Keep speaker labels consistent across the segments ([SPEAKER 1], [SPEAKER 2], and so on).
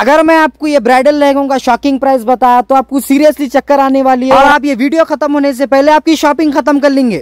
[SPEAKER 1] अगर मैं आपको ये ब्राइडल लहंगों का शॉकिंग प्राइस बताया तो आपको सीरियसली चक्कर आने वाली है और आप ये वीडियो खत्म होने से पहले आपकी शॉपिंग खत्म कर लेंगे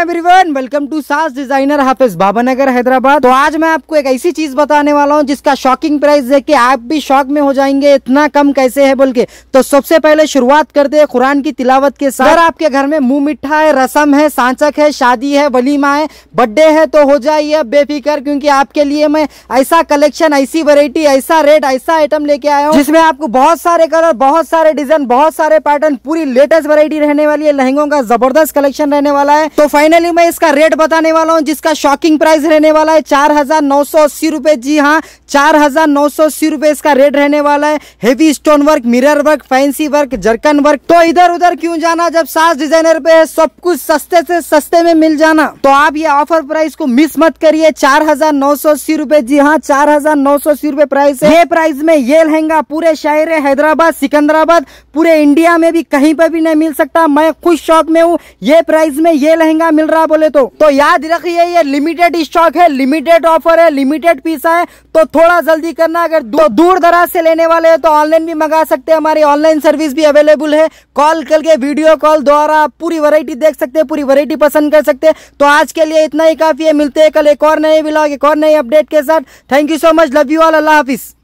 [SPEAKER 1] everyone welcome to Saas designer Hafiz Babanagar Hyderabad तो आज मैं आपको एक ऐसी चीज बताने वाला हूँ जिसका शॉकिंग प्राइस है की आप भी शॉक में हो जाएंगे इतना कम कैसे है बोल के तो सबसे पहले शुरुआत करते दे कुरान की तिलावत के साथ अगर आपके घर में मुंह मिठा है रसम है सांचक है शादी है वलीमा है बर्थडे है तो हो जाइए बेफिक्र क्यूँकी आपके लिए मैं ऐसा कलेक्शन ऐसी वेरायटी ऐसा रेट ऐसा ऐसा आइटम लेके आया हूँ जिसमें आपको बहुत सारे कलर बहुत सारे डिजाइन बहुत सारे पैटर्न पूरी लेटेस्ट वेरायटी रहने वाली है लहंगों का जबरदस्त कलेक्शन रहने वाला है तो फाइनली मैं इसका रेट बताने वाला हूँ जिसका शॉकिंग प्राइस रहने वाला है चार हजार नौ सौ अस्सी रूपए जी हाँ चार हजार नौ सौ अस्सी रूपए इसका रेट रहने वाला है heavy stone work mirror work fancy work zircon work तो इधर उधर क्यों जाना जब सास डिजाइनर पे है सब कुछ सस्ते से सस्ते में मिल जाना तो आप ये ऑफर प्राइस को मिस मत करिए चार हजार नौ सौ अस्सी रूपए जी हाँ चार हजार नौ सौ अस्सी रूपए प्राइस है ये प्राइस प्राइस में ये लहंगा पूरे शहर हैदराबाद सिकंदराबाद पूरे इंडिया में भी कहीं पर भी नहीं मिल सकता मैं खुश शौक में हूँ ये प्राइस में ये लहंगा मिल रहा बोले तो तो याद रखिए ये लिमिटेड स्टॉक है लिमिटेड ऑफर है लिमिटेड पीसा है तो थोड़ा जल्दी करना अगर तो दूर दराज से लेने वाले हैं तो ऑनलाइन भी मंगा सकते हैं हमारी ऑनलाइन सर्विस भी अवेलेबल है कॉल करके वीडियो कॉल द्वारा पूरी वरायटी देख सकते हैं पूरी वरायटी पसंद कर सकते हैं तो आज के लिए इतना ही काफी है मिलते हैं कल एक और नए ब्लॉग एक और नए अपडेट के साथ thank you so much love you all Allah हाफिज़